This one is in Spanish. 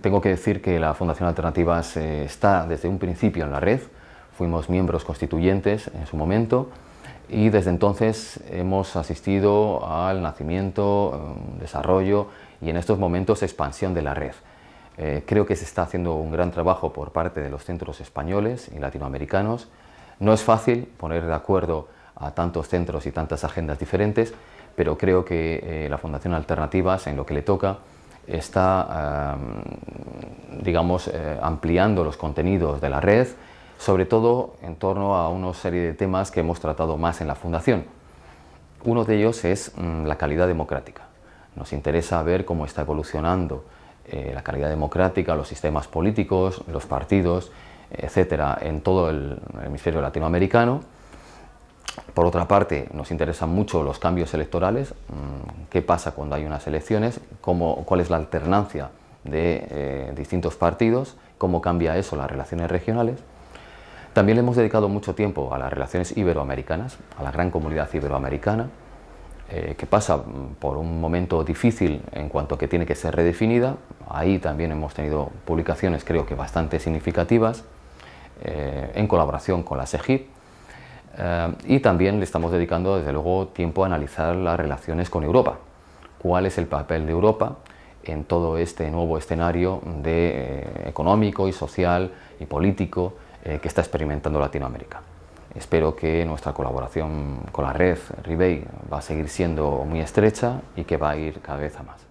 tengo que decir que la Fundación Alternativas eh, está desde un principio en la red, fuimos miembros constituyentes en su momento y desde entonces hemos asistido al nacimiento, mm, desarrollo y en estos momentos expansión de la red. Eh, creo que se está haciendo un gran trabajo por parte de los centros españoles y latinoamericanos. No es fácil poner de acuerdo a tantos centros y tantas agendas diferentes, pero creo que eh, la Fundación Alternativas, en lo que le toca, está, em, digamos, eh, ampliando los contenidos de la red, sobre todo en torno a una serie de temas que hemos tratado más en la Fundación. Uno de ellos es mm, la calidad democrática. Nos interesa ver cómo está evolucionando eh, la calidad democrática, los sistemas políticos, los partidos, etcétera, en todo el hemisferio latinoamericano por otra parte, nos interesan mucho los cambios electorales, mm, qué pasa cuando hay unas elecciones, ¿Cómo, cuál es la alternancia de eh, distintos partidos, cómo cambia eso las relaciones regionales. También le hemos dedicado mucho tiempo a las relaciones iberoamericanas, a la gran comunidad iberoamericana, eh, que pasa mm, por un momento difícil en cuanto a que tiene que ser redefinida. Ahí también hemos tenido publicaciones creo que bastante significativas eh, en colaboración con la EGIP, eh, y también le estamos dedicando, desde luego, tiempo a analizar las relaciones con Europa. ¿Cuál es el papel de Europa en todo este nuevo escenario de, eh, económico y social y político eh, que está experimentando Latinoamérica? Espero que nuestra colaboración con la red Ribey va a seguir siendo muy estrecha y que va a ir cada vez a más.